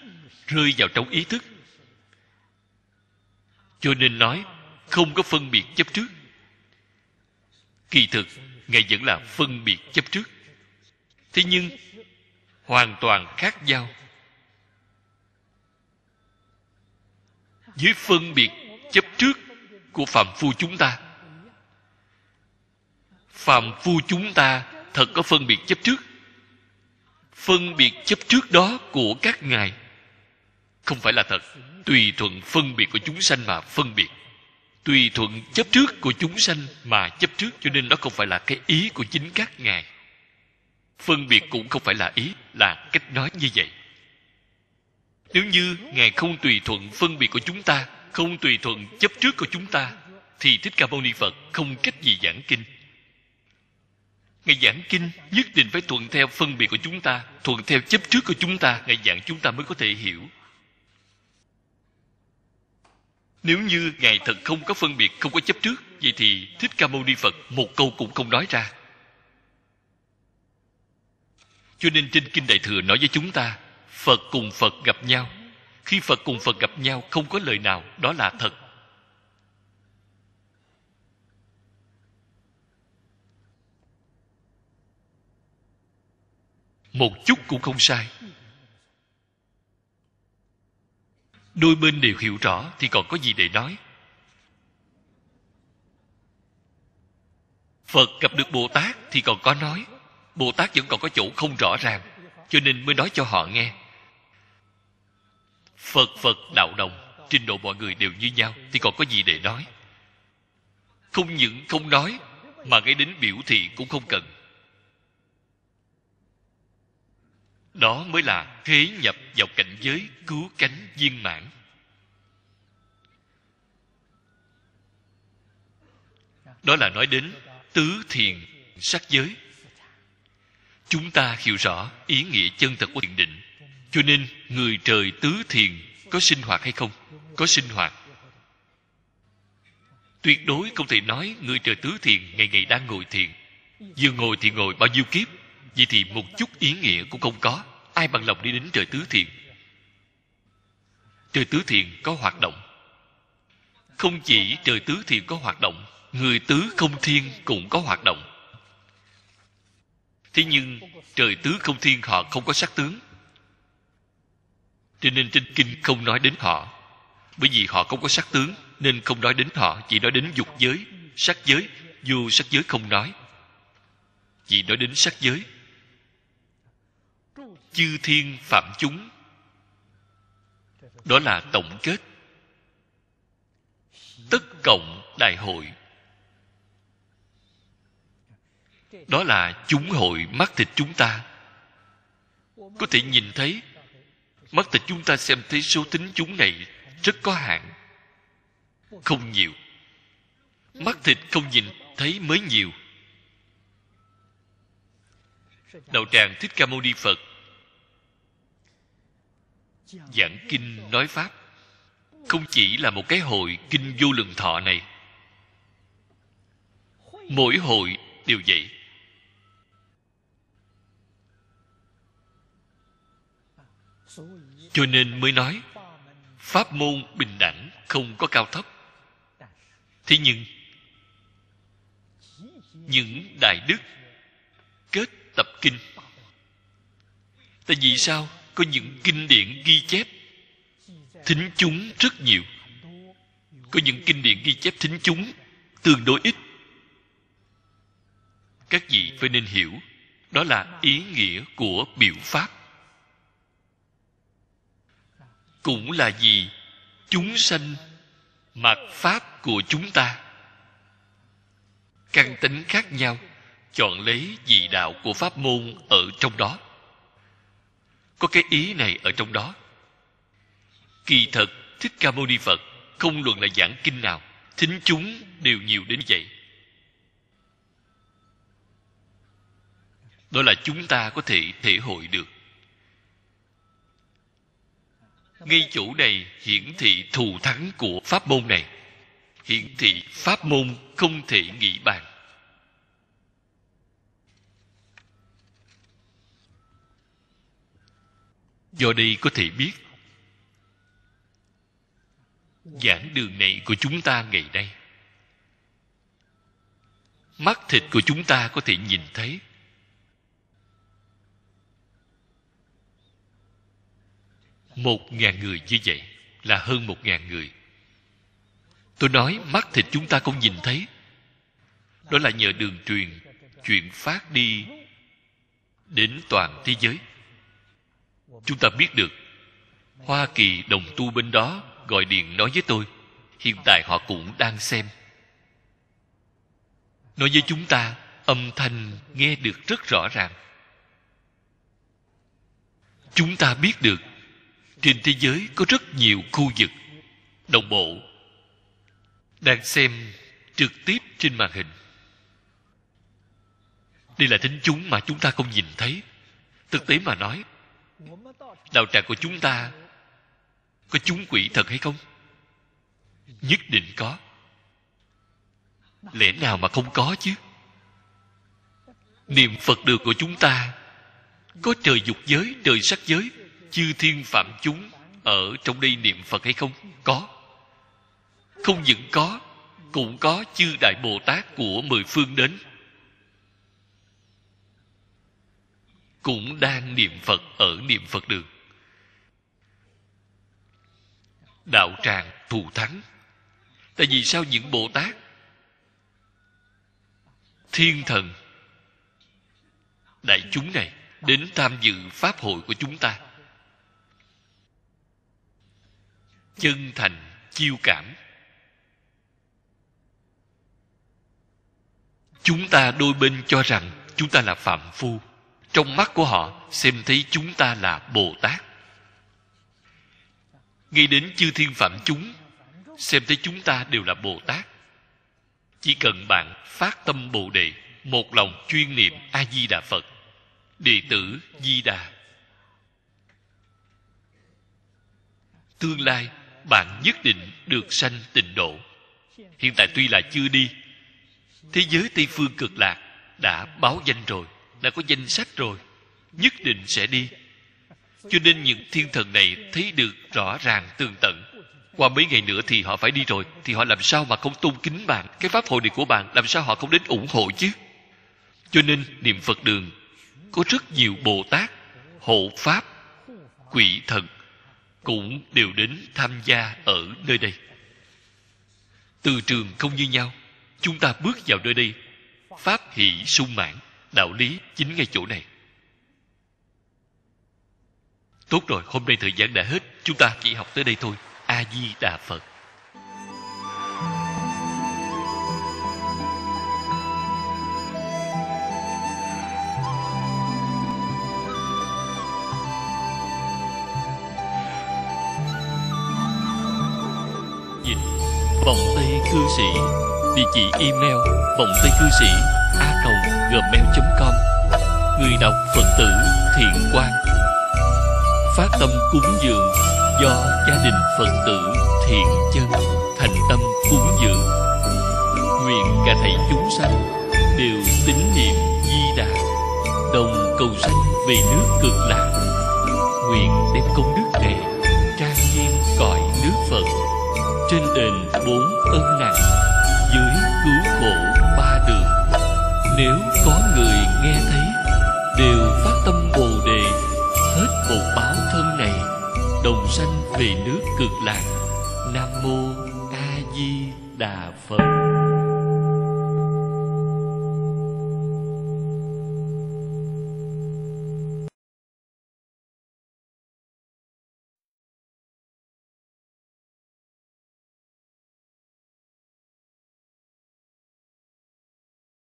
rơi vào trong ý thức cho nên nói không có phân biệt chấp trước kỳ thực ngài vẫn là phân biệt chấp trước thế nhưng hoàn toàn khác nhau với phân biệt chấp trước của phàm phu chúng ta phàm phu chúng ta thật có phân biệt chấp trước phân biệt chấp trước đó của các ngài không phải là thật tùy thuận phân biệt của chúng sanh mà phân biệt tùy thuận chấp trước của chúng sanh mà chấp trước cho nên đó không phải là cái ý của chính các ngài phân biệt cũng không phải là ý là cách nói như vậy nếu như ngài không tùy thuận phân biệt của chúng ta không tùy thuận chấp trước của chúng ta thì thích ca mâu ni phật không cách gì giảng kinh Ngài giảng kinh nhất định phải thuận theo phân biệt của chúng ta Thuận theo chấp trước của chúng ta Ngài giảng chúng ta mới có thể hiểu Nếu như Ngài thật không có phân biệt Không có chấp trước Vậy thì Thích Ca Mâu Ni Phật Một câu cũng không nói ra Cho nên trên Kinh Đại Thừa nói với chúng ta Phật cùng Phật gặp nhau Khi Phật cùng Phật gặp nhau Không có lời nào Đó là thật một chút cũng không sai đôi bên đều hiểu rõ thì còn có gì để nói phật gặp được bồ tát thì còn có nói bồ tát vẫn còn có chỗ không rõ ràng cho nên mới nói cho họ nghe phật phật đạo đồng trình độ mọi người đều như nhau thì còn có gì để nói không những không nói mà ngay đến biểu thị cũng không cần đó mới là thế nhập vào cảnh giới cứu cánh viên mãn đó là nói đến tứ thiền sắc giới chúng ta hiểu rõ ý nghĩa chân thật của thiền định cho nên người trời tứ thiền có sinh hoạt hay không có sinh hoạt tuyệt đối không thể nói người trời tứ thiền ngày ngày đang ngồi thiền vừa ngồi thì ngồi bao nhiêu kiếp vậy thì một chút ý nghĩa cũng không có ai bằng lòng đi đến trời tứ thiện trời tứ thiện có hoạt động không chỉ trời tứ thiện có hoạt động người tứ không thiên cũng có hoạt động thế nhưng trời tứ không thiên họ không có sắc tướng cho nên trên kinh không nói đến họ bởi vì họ không có sắc tướng nên không nói đến họ chỉ nói đến dục giới sắc giới vô sắc giới không nói chỉ nói đến sắc giới chư thiên phạm chúng đó là tổng kết tất cộng đại hội đó là chúng hội mắt thịt chúng ta có thể nhìn thấy mắt thịt chúng ta xem thấy số tính chúng này rất có hạn không nhiều mắt thịt không nhìn thấy mới nhiều đầu tràng thích ca mâu ni phật giảng kinh nói pháp không chỉ là một cái hội kinh vô lượng thọ này mỗi hội đều vậy cho nên mới nói pháp môn bình đẳng không có cao thấp thế nhưng những đại đức kết tập kinh tại vì sao có những kinh điển ghi chép thính chúng rất nhiều có những kinh điển ghi chép thính chúng tương đối ít các vị phải nên hiểu đó là ý nghĩa của biểu pháp cũng là gì chúng sanh mạt pháp của chúng ta căn tính khác nhau chọn lấy vị đạo của pháp môn ở trong đó có cái ý này ở trong đó kỳ thật thích ca mâu ni phật không luận là giảng kinh nào thính chúng đều nhiều đến vậy đó là chúng ta có thể thể hội được ngay chỗ này hiển thị thù thắng của pháp môn này hiển thị pháp môn không thể nghĩ bàn do đây có thể biết giảng đường này của chúng ta ngày nay mắt thịt của chúng ta có thể nhìn thấy một ngàn người như vậy là hơn một ngàn người tôi nói mắt thịt chúng ta cũng nhìn thấy đó là nhờ đường truyền chuyện phát đi đến toàn thế giới chúng ta biết được hoa kỳ đồng tu bên đó gọi điện nói với tôi hiện tại họ cũng đang xem nói với chúng ta âm thanh nghe được rất rõ ràng chúng ta biết được trên thế giới có rất nhiều khu vực đồng bộ đang xem trực tiếp trên màn hình đây là thính chúng mà chúng ta không nhìn thấy thực tế mà nói đạo tràng của chúng ta có chúng quỷ thật hay không nhất định có lẽ nào mà không có chứ niệm phật được của chúng ta có trời dục giới trời sắc giới chư thiên phạm chúng ở trong đây niệm phật hay không có không những có cũng có chư đại bồ tát của mười phương đến cũng đang niệm phật ở niệm phật đường đạo tràng thù thắng tại vì sao những bồ tát thiên thần đại chúng này đến tham dự pháp hội của chúng ta chân thành chiêu cảm chúng ta đôi bên cho rằng chúng ta là phạm phu trong mắt của họ xem thấy chúng ta là bồ tát nghĩ đến chư thiên phạm chúng xem thấy chúng ta đều là bồ tát chỉ cần bạn phát tâm bồ đề một lòng chuyên niệm a di đà phật đệ tử di đà tương lai bạn nhất định được sanh tịnh độ hiện tại tuy là chưa đi thế giới tây phương cực lạc đã báo danh rồi đã có danh sách rồi nhất định sẽ đi cho nên những thiên thần này thấy được rõ ràng tường tận qua mấy ngày nữa thì họ phải đi rồi thì họ làm sao mà không tôn kính bạn cái pháp hội này của bạn làm sao họ không đến ủng hộ chứ cho nên niệm phật đường có rất nhiều bồ tát hộ pháp quỷ thần cũng đều đến tham gia ở nơi đây từ trường không như nhau chúng ta bước vào nơi đây pháp hỷ sung mãn đạo lý chính ngay chỗ này tốt rồi hôm nay thời gian đã hết chúng ta chỉ học tới đây thôi a di đà phật vòng tay cư sĩ địa chỉ email vòng tay cư sĩ gmail.com Người đọc Phật tử Thiện Quang Phát tâm cúng dường do gia đình Phật tử Thiện Chân thành tâm cúng dường Nguyện cả thầy chúng sanh đều tín niệm di đà Đồng cầu sanh về nước cực lạc Nguyện đem công đức này trang nghiêm cõi nước Phật Trên đền bốn ân nặng dưới cứu khổ nếu có người nghe thấy đều phát tâm bồ đề hết một báo thân này đồng sanh về nước cực lạc nam mô a di đà phật